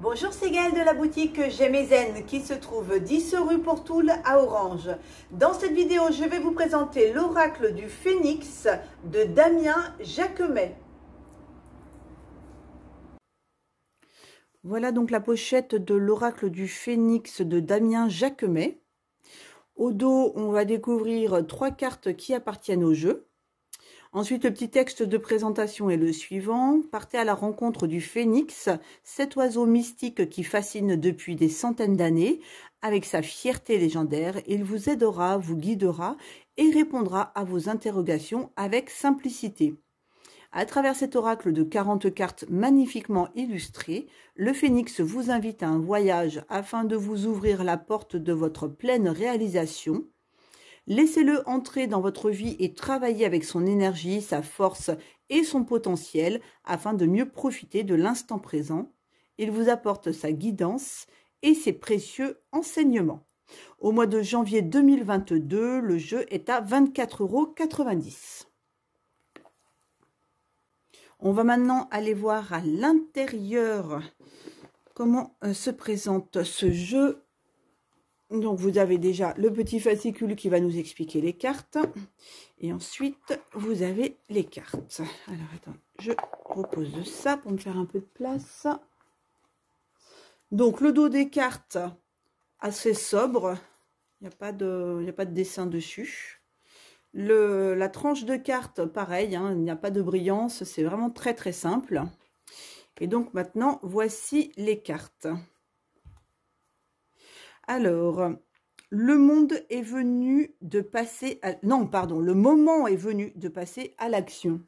Bonjour, c'est Gaëlle de la boutique Zen qui se trouve 10 rue Portoul à Orange. Dans cette vidéo, je vais vous présenter l'oracle du phénix de Damien Jacquemet. Voilà donc la pochette de l'oracle du phénix de Damien Jacquemet. Au dos, on va découvrir trois cartes qui appartiennent au jeu. Ensuite, le petit texte de présentation est le suivant. Partez à la rencontre du phénix, cet oiseau mystique qui fascine depuis des centaines d'années. Avec sa fierté légendaire, il vous aidera, vous guidera et répondra à vos interrogations avec simplicité. À travers cet oracle de 40 cartes magnifiquement illustrées, le phénix vous invite à un voyage afin de vous ouvrir la porte de votre pleine réalisation Laissez-le entrer dans votre vie et travaillez avec son énergie, sa force et son potentiel afin de mieux profiter de l'instant présent. Il vous apporte sa guidance et ses précieux enseignements. Au mois de janvier 2022, le jeu est à 24,90 euros. On va maintenant aller voir à l'intérieur comment euh, se présente ce jeu donc vous avez déjà le petit fascicule qui va nous expliquer les cartes. Et ensuite, vous avez les cartes. Alors attends, je repose ça pour me faire un peu de place. Donc le dos des cartes, assez sobre. Il n'y a, pas de, dessin dessus. la tranche de cartes, pareil, hein, il n'y a pas de brillance. C'est vraiment très très simple. Et donc maintenant, voici les cartes. Alors, le monde est venu de passer à... Non, pardon, le moment est venu de passer à l'action.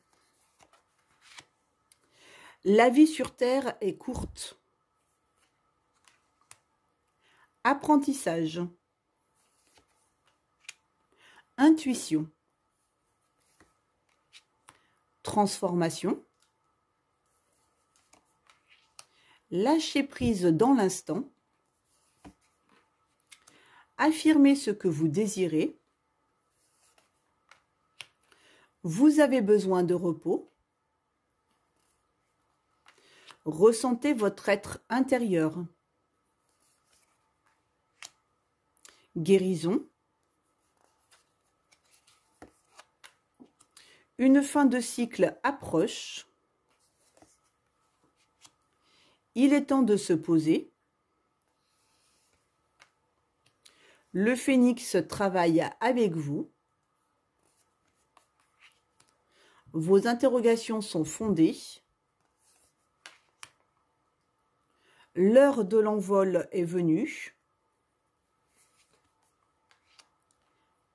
La vie sur Terre est courte. Apprentissage. Intuition. Transformation. Lâcher prise dans l'instant. Affirmez ce que vous désirez. Vous avez besoin de repos. Ressentez votre être intérieur. Guérison. Une fin de cycle approche. Il est temps de se poser. Le phénix travaille avec vous. Vos interrogations sont fondées. L'heure de l'envol est venue.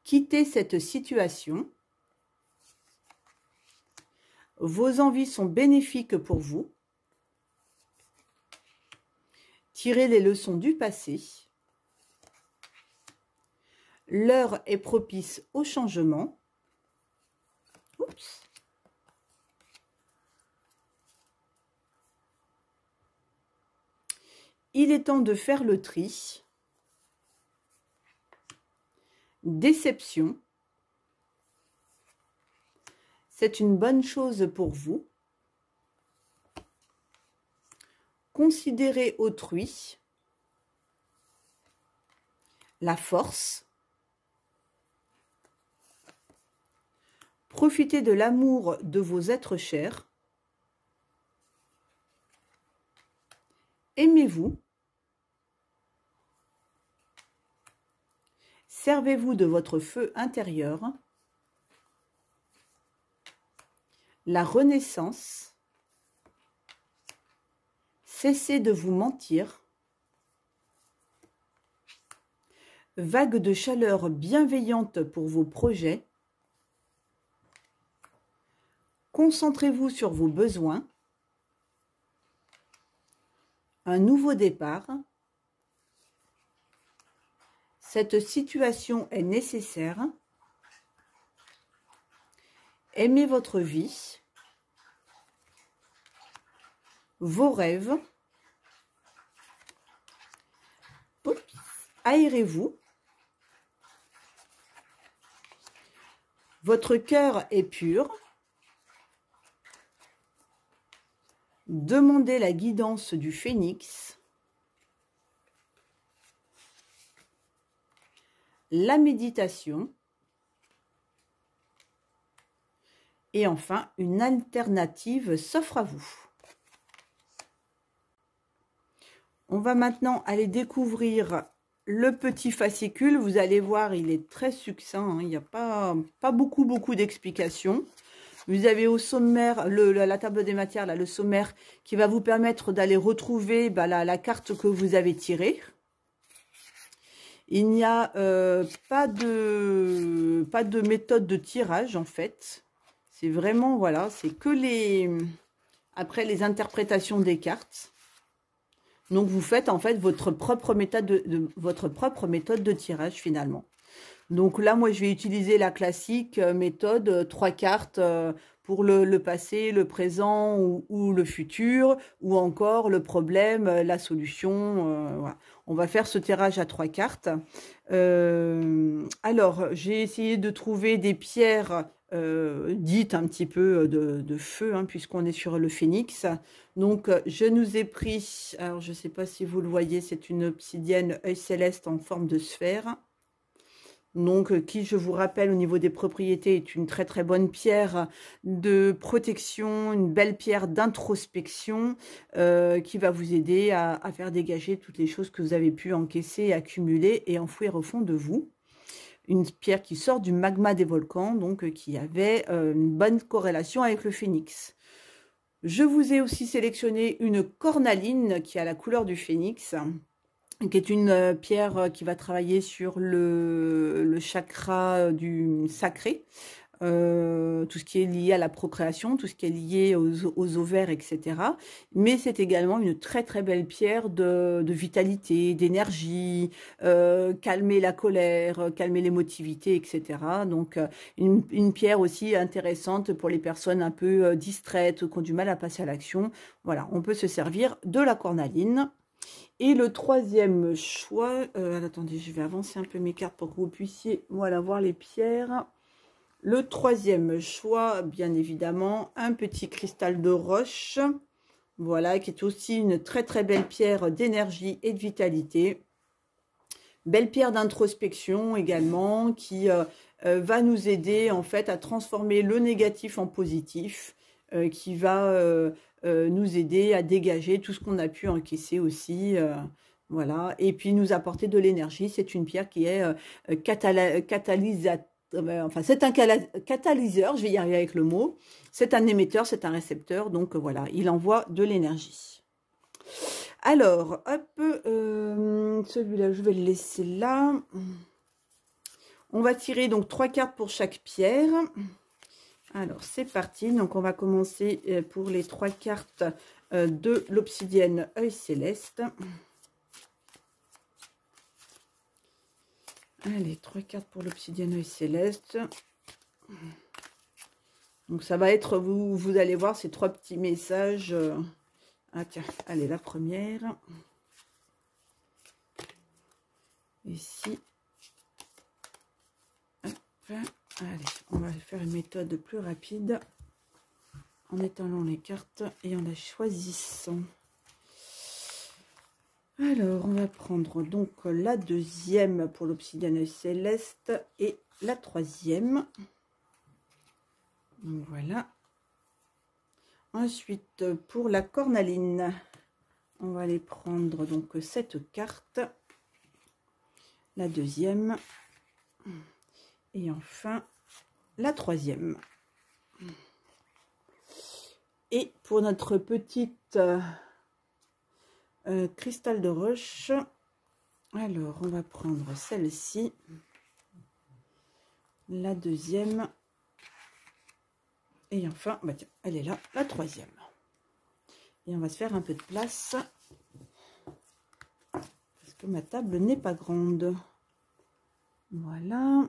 Quittez cette situation. Vos envies sont bénéfiques pour vous. Tirez les leçons du passé. L'heure est propice au changement. Oups. Il est temps de faire le tri. Déception. C'est une bonne chose pour vous. Considérez autrui. La force. Profitez de l'amour de vos êtres chers. Aimez-vous. Servez-vous de votre feu intérieur. La renaissance. Cessez de vous mentir. Vague de chaleur bienveillante pour vos projets. Concentrez-vous sur vos besoins, un nouveau départ. Cette situation est nécessaire. Aimez votre vie, vos rêves. Aérez-vous. Votre cœur est pur. Demandez la guidance du phénix. La méditation. Et enfin, une alternative s'offre à vous. On va maintenant aller découvrir le petit fascicule. Vous allez voir, il est très succinct. Hein. Il n'y a pas, pas beaucoup, beaucoup d'explications. Vous avez au sommaire, la, table des matières, là, le sommaire qui va vous permettre d'aller retrouver bah, la, carte que vous avez tirée. Il n'y a euh, pas, de, méthode de tirage, en fait. C'est vraiment, voilà, c'est que les... Après, les interprétations des cartes. Donc, vous faites, en fait, votre propre méthode de votre propre méthode de tirage, finalement. Donc là, moi, je vais utiliser la classique euh, méthode euh, trois cartes euh, pour le, passé, le présent ou, le futur, ou encore le problème, la solution. On va faire ce tirage à trois cartes. alors, j'ai essayé de trouver des pierres dites un petit peu de, feu, hein, puisqu'on est sur le phénix. Donc, je nous ai pris, alors je ne sais pas si vous le voyez, c'est une obsidienne œil céleste en forme de sphère donc euh, qui, je vous rappelle, au niveau des propriétés, est une très très bonne pierre de protection, une belle pierre d'introspection euh, qui va vous aider à, faire dégager toutes les choses que vous avez pu encaisser, accumuler et enfouir au fond de vous. Une pierre qui sort du magma des volcans, donc euh, qui avait une bonne corrélation avec le phénix. Je vous ai aussi sélectionné une cornaline qui a la couleur du phénix qui est une euh, pierre euh, qui va travailler sur le, chakra euh, du sacré, tout ce qui est lié à la procréation, tout ce qui est lié aux, ovaires, etc. Mais c'est également une très très belle pierre de, vitalité, d'énergie, calmer la colère, calmer l'émotivité, etc. Donc une, une, pierre aussi intéressante pour les personnes un peu distraites, qui ont du mal à passer à l'action. Voilà, on peut se servir de la cornaline et le troisième choix, euh, attendez, je vais avancer un peu mes cartes pour que vous puissiez, voilà, voir les pierres. Le troisième choix, bien évidemment, un petit cristal de roche. Voilà, qui est aussi une très très belle pierre d'énergie et de vitalité. Belle pierre d'introspection également, qui euh, euh, va nous aider en fait à transformer le négatif en positif, qui va euh, nous aider à dégager tout ce qu'on a pu encaisser aussi. Euh, voilà. Et puis nous apporter de l'énergie. C'est une pierre qui est euh, enfin c'est un catalyseur, je vais y arriver avec le mot, c'est un émetteur, c'est un récepteur, donc voilà, il envoie de l'énergie. Alors, hop, celui-là, je vais le laisser là. On va tirer donc trois cartes pour chaque pierre. Alors, c'est parti. Donc, on va commencer euh, pour les trois cartes euh, de l'obsidienne œil céleste. Allez, trois cartes pour l'obsidienne œil céleste. Donc, ça va être, vous, vous allez voir, ces trois petits messages. Euh, ah tiens, allez, la première. Ici on va faire une méthode plus rapide en étalant les cartes et en les choisissant. Alors, on va prendre donc la deuxième pour l'obsidienne céleste et la troisième. voilà. Ensuite, pour la cornaline, on va aller prendre donc cette carte, la deuxième. Et enfin, la troisième. Et pour notre petite euh, euh, cristal de roche, alors on va prendre celle-ci, la deuxième, et enfin, bah elle est là, la troisième. Et on va se faire un peu de place, parce que ma table n'est pas grande. Voilà.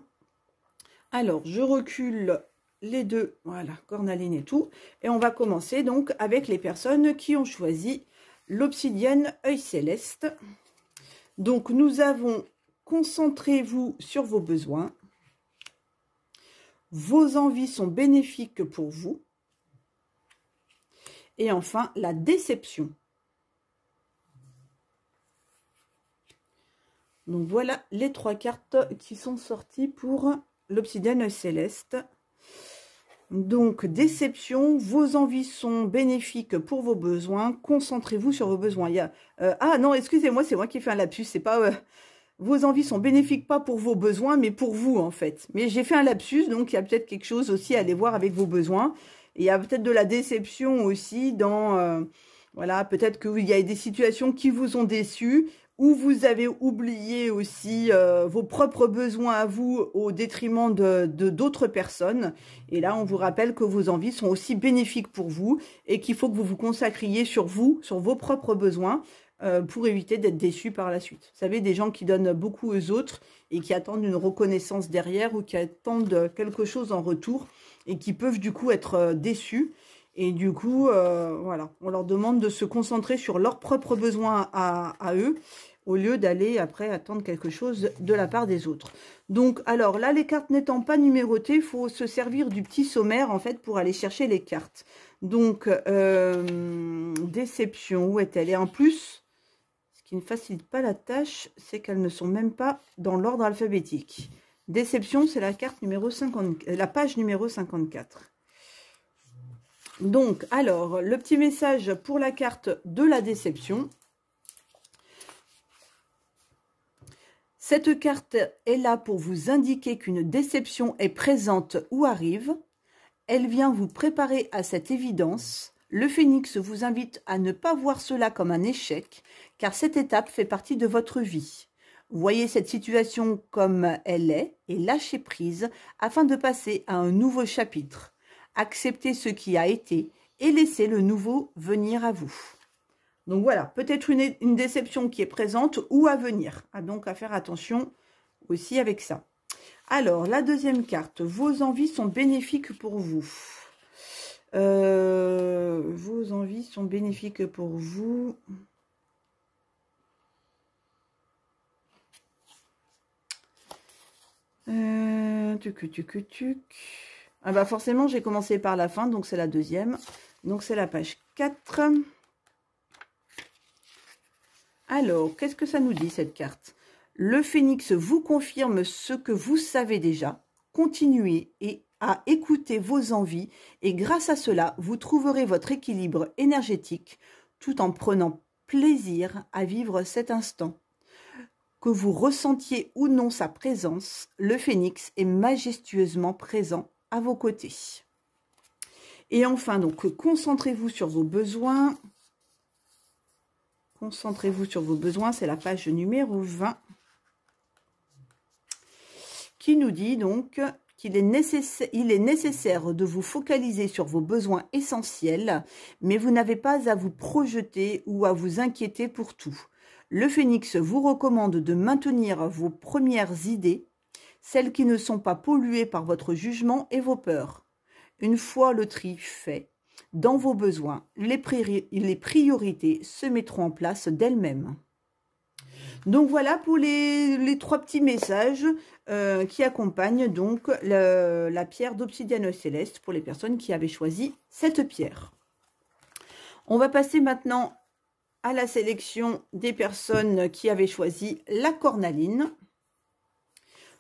Alors, je recule les deux, voilà, cornaline et tout. Et on va commencer donc avec les personnes qui ont choisi l'obsidienne œil céleste. Donc, nous avons « Concentrez-vous sur vos besoins. Vos envies sont bénéfiques pour vous. » Et enfin, la déception. Donc, voilà les trois cartes qui sont sorties pour l'obsidienne céleste. Donc, déception, vos envies sont bénéfiques pour vos besoins, concentrez-vous sur vos besoins. Il y a, euh, ah non, excusez-moi, c'est moi qui fait un lapsus, c'est pas... Euh, vos envies sont bénéfiques pas pour vos besoins, mais pour vous en fait. Mais j'ai fait un lapsus, donc il y a peut-être quelque chose aussi à aller voir avec vos besoins. il y a peut-être de la déception aussi dans... Euh, voilà, peut-être qu'il y a des situations qui vous ont déçu ou vous avez oublié aussi euh, vos propres besoins à vous au détriment de d'autres personnes. Et là, on vous rappelle que vos envies sont aussi bénéfiques pour vous et qu'il faut que vous vous consacriez sur vous, sur vos propres besoins, euh, pour éviter d'être déçus par la suite. Vous savez, des gens qui donnent beaucoup aux autres et qui attendent une reconnaissance derrière ou qui attendent quelque chose en retour et qui peuvent du coup être euh, déçus. Et du coup, euh, voilà, on leur demande de se concentrer sur leurs propres besoins à, eux, au lieu d'aller après attendre quelque chose de la part des autres. Donc, alors là, les cartes n'étant pas numérotées, il faut se servir du petit sommaire, en fait, pour aller chercher les cartes. Donc, euh, déception, où est-elle Et en plus, ce qui ne facilite pas la tâche, c'est qu'elles ne sont même pas dans l'ordre alphabétique. Déception, c'est la carte numéro 50, euh, la page numéro 54. Donc, alors, le petit message pour la carte de la déception. Cette carte est là pour vous indiquer qu'une déception est présente ou arrive. Elle vient vous préparer à cette évidence. Le phénix vous invite à ne pas voir cela comme un échec, car cette étape fait partie de votre vie. Voyez cette situation comme elle est et lâchez prise afin de passer à un nouveau chapitre acceptez ce qui a été et laisser le nouveau venir à vous. Donc voilà, peut-être une, déception qui est présente ou à venir. Ah, donc à faire attention aussi avec ça. Alors, la deuxième carte, vos envies sont bénéfiques pour vous. Euh, vos envies sont bénéfiques pour vous. Euh, ah bah forcément, j'ai commencé par la fin, donc c'est la deuxième. Donc c'est la page 4. Alors, qu'est-ce que ça nous dit cette carte Le phénix vous confirme ce que vous savez déjà. Continuez et à écouter vos envies et grâce à cela, vous trouverez votre équilibre énergétique tout en prenant plaisir à vivre cet instant. Que vous ressentiez ou non sa présence, le phénix est majestueusement présent à vos côtés. Et enfin, donc, concentrez-vous sur vos besoins. Concentrez-vous sur vos besoins, c'est la page numéro 20 qui nous dit donc qu'il est, il est nécessaire de vous focaliser sur vos besoins essentiels, mais vous n'avez pas à vous projeter ou à vous inquiéter pour tout. Le phénix vous recommande de maintenir vos premières idées celles qui ne sont pas polluées par votre jugement et vos peurs. Une fois le tri fait, dans vos besoins, les, priorités se mettront en place d'elles-mêmes. Donc voilà pour les, trois petits messages euh, qui accompagnent donc la pierre d'obsidiane céleste pour les personnes qui avaient choisi cette pierre. On va passer maintenant à la sélection des personnes qui avaient choisi la cornaline.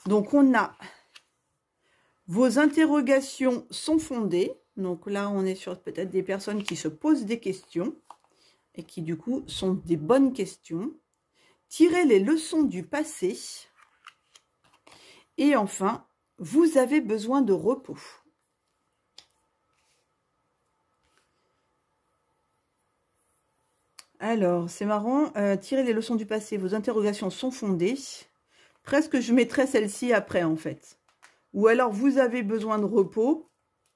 Donc, on a vos interrogations sont fondées. Donc là, on est sur peut-être des personnes qui se posent des questions et qui du coup sont des bonnes questions. Tirez les leçons du passé. Et enfin, vous avez besoin de repos. Alors, c'est marrant. Euh, tirez les leçons du passé. Vos interrogations sont fondées. Presque je mettrai celle-ci après en fait. Ou alors vous avez besoin de repos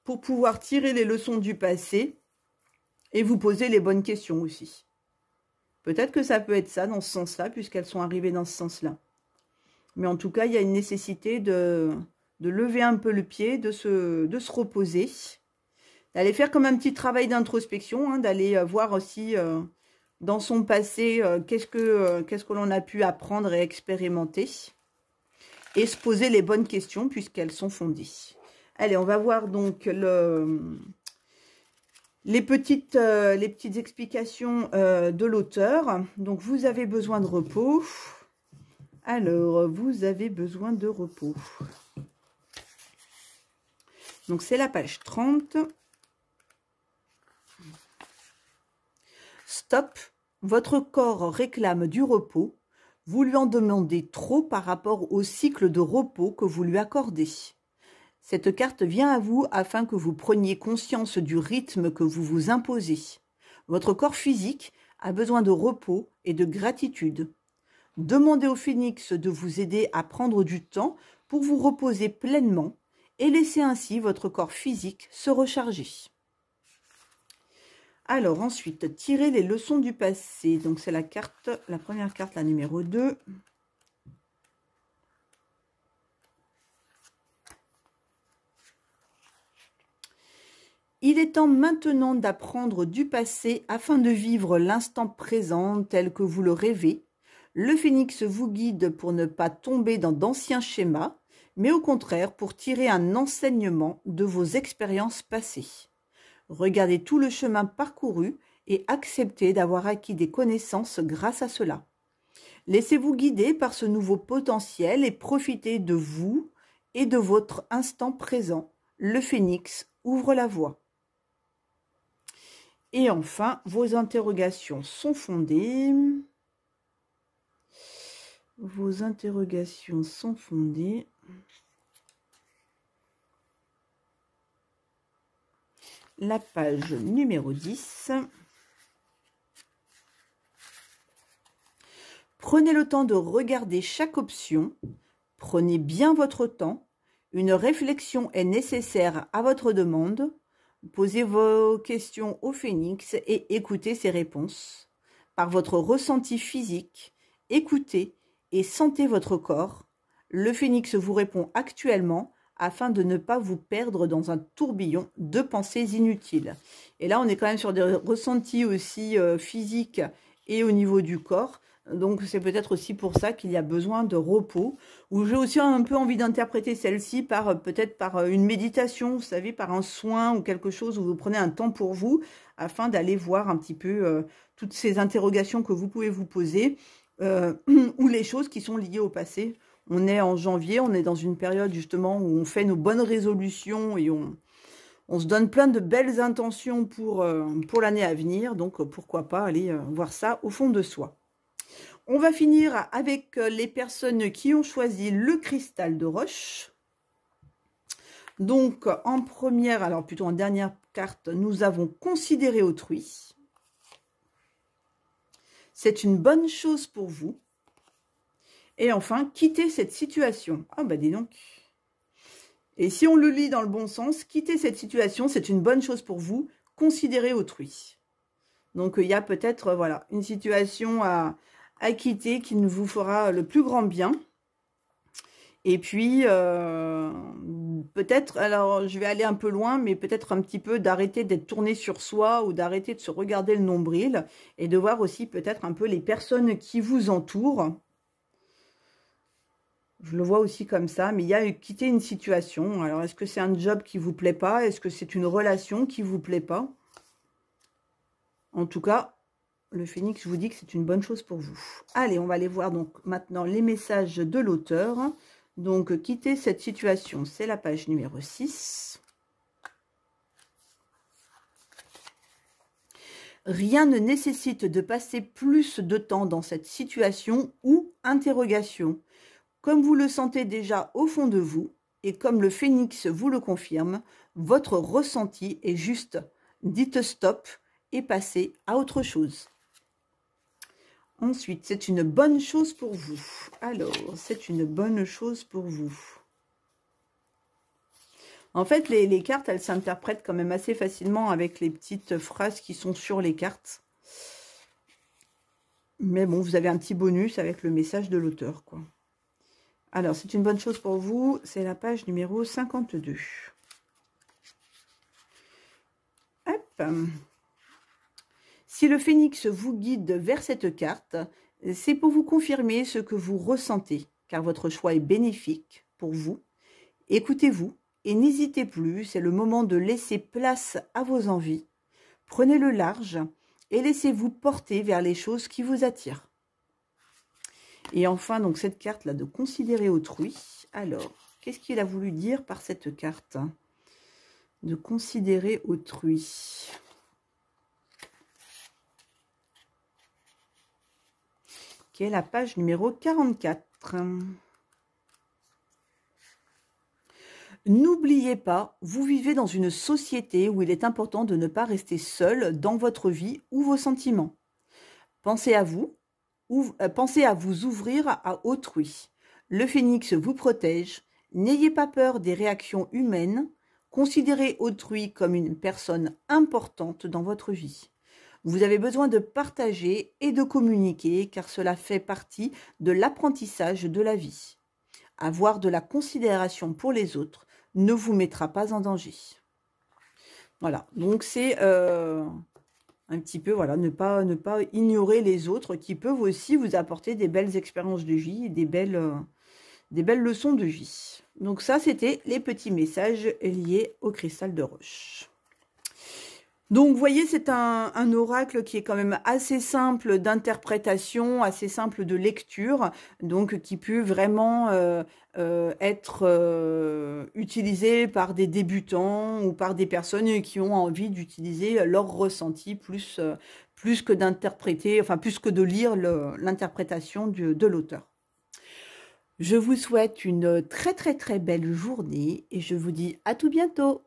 pour pouvoir tirer les leçons du passé et vous poser les bonnes questions aussi. Peut-être que ça peut être ça dans ce sens-là, puisqu'elles sont arrivées dans ce sens-là. Mais en tout cas, il y a une nécessité de, lever un peu le pied, de se, de se reposer, d'aller faire comme un petit travail d'introspection, hein, d'aller euh, voir aussi euh, dans son passé euh, qu'est-ce que, quest -ce que l'on a pu apprendre et expérimenter et se poser les bonnes questions puisqu'elles sont fondées. Allez, on va voir donc les, petites, euh, les petites explications euh, de l'auteur. Donc, vous avez besoin de repos. Alors, vous avez besoin de repos. Donc, c'est la page 30. Stop, votre corps réclame du repos vous lui en demandez trop par rapport au cycle de repos que vous lui accordez. Cette carte vient à vous afin que vous preniez conscience du rythme que vous vous imposez. Votre corps physique a besoin de repos et de gratitude. Demandez au phénix de vous aider à prendre du temps pour vous reposer pleinement et laissez ainsi votre corps physique se recharger. Alors ensuite, tirer les leçons du passé. Donc c'est la carte, la première carte, la numéro 2. Il est temps maintenant d'apprendre du passé afin de vivre l'instant présent tel que vous le rêvez. Le phénix vous guide pour ne pas tomber dans d'anciens schémas, mais au contraire pour tirer un enseignement de vos expériences passées. Regardez tout le chemin parcouru et acceptez d'avoir acquis des connaissances grâce à cela. Laissez-vous guider par ce nouveau potentiel et profitez de vous et de votre instant présent. Le phénix ouvre la voie. Et enfin, vos interrogations sont fondées. Vos interrogations sont fondées. la page numéro 10. Prenez le temps de regarder chaque option. Prenez bien votre temps. Une réflexion est nécessaire à votre demande. Posez vos questions au phénix et écoutez ses réponses. Par votre ressenti physique, écoutez et sentez votre corps. Le phénix vous répond actuellement afin de ne pas vous perdre dans un tourbillon de pensées inutiles. Et là, on est quand même sur des ressentis aussi euh, physiques et au niveau du corps. Donc c'est peut-être aussi pour ça qu'il y a besoin de repos. Ou j'ai aussi un peu envie d'interpréter celle-ci par euh, peut-être par euh, une méditation, vous savez, par un soin ou quelque chose où vous prenez un temps pour vous afin d'aller voir un petit peu toutes ces interrogations que vous pouvez vous poser ou les choses qui sont liées au passé on est en janvier, on est dans une période justement où on fait nos bonnes résolutions et on, se donne plein de belles intentions pour, euh, pour l'année à venir. Donc, euh, pourquoi pas aller euh, voir ça au fond de soi. On va finir avec les personnes qui ont choisi le cristal de roche. Donc, en première, alors plutôt en dernière carte, nous avons considéré autrui. C'est une bonne chose pour vous. Et enfin, quitter cette situation. Ah bah dis donc. Et si on le lit dans le bon sens, quitter cette situation, c'est une bonne chose pour vous. Considérez autrui. Donc il y a peut-être voilà, une situation à, à, quitter qui ne vous fera le plus grand bien. Et puis, euh, peut-être, alors je vais aller un peu loin, mais peut-être un petit peu d'arrêter d'être tourné sur soi ou d'arrêter de se regarder le nombril et de voir aussi peut-être un peu les personnes qui vous entourent je le vois aussi comme ça, mais il y a quitter une situation. Alors, est-ce que c'est un job qui vous plaît pas Est-ce que c'est une relation qui vous plaît pas En tout cas, le phénix vous dit que c'est une bonne chose pour vous. Allez, on va aller voir donc maintenant les messages de l'auteur. Donc, quitter cette situation, c'est la page numéro 6. Rien ne nécessite de passer plus de temps dans cette situation ou interrogation. Comme vous le sentez déjà au fond de vous, et comme le phénix vous le confirme, votre ressenti est juste. Dites stop et passez à autre chose. Ensuite, c'est une bonne chose pour vous. Alors, c'est une bonne chose pour vous. En fait, les, cartes, elles s'interprètent quand même assez facilement avec les petites phrases qui sont sur les cartes. Mais bon, vous avez un petit bonus avec le message de l'auteur, quoi. Alors, c'est une bonne chose pour vous. C'est la page numéro 52. Si le phénix vous guide vers cette carte, c'est pour vous confirmer ce que vous ressentez, car votre choix est bénéfique pour vous. Écoutez-vous et n'hésitez plus, c'est le moment de laisser place à vos envies. Prenez le large et laissez-vous porter vers les choses qui vous attirent. Et enfin, donc cette carte-là de considérer autrui. Alors, qu'est-ce qu'il a voulu dire par cette carte De considérer autrui. Qui est la page numéro 44. N'oubliez pas, vous vivez dans une société où il est important de ne pas rester seul dans votre vie ou vos sentiments. Pensez à vous, euh, pensez à vous ouvrir à autrui. Le phénix vous protège. N'ayez pas peur des réactions humaines. Considérez autrui comme une personne importante dans votre vie. Vous avez besoin de partager et de communiquer car cela fait partie de l'apprentissage de la vie. Avoir de la considération pour les autres ne vous mettra pas en danger. Voilà, donc c'est euh, un petit peu, voilà, ne pas, ne pas ignorer les autres qui peuvent aussi vous apporter des belles expériences de vie et des belles, euh, des belles leçons de vie. Donc ça, c'était les petits messages liés au cristal de roche. Donc vous voyez, c'est un, oracle qui est quand même assez simple d'interprétation, assez simple de lecture, donc qui peut vraiment euh, euh, être euh, utilisé par des débutants ou par des personnes qui ont envie d'utiliser leur ressenti plus, plus que d'interpréter, enfin plus que de lire l'interprétation de l'auteur. Je vous souhaite une très très très belle journée et je vous dis à tout bientôt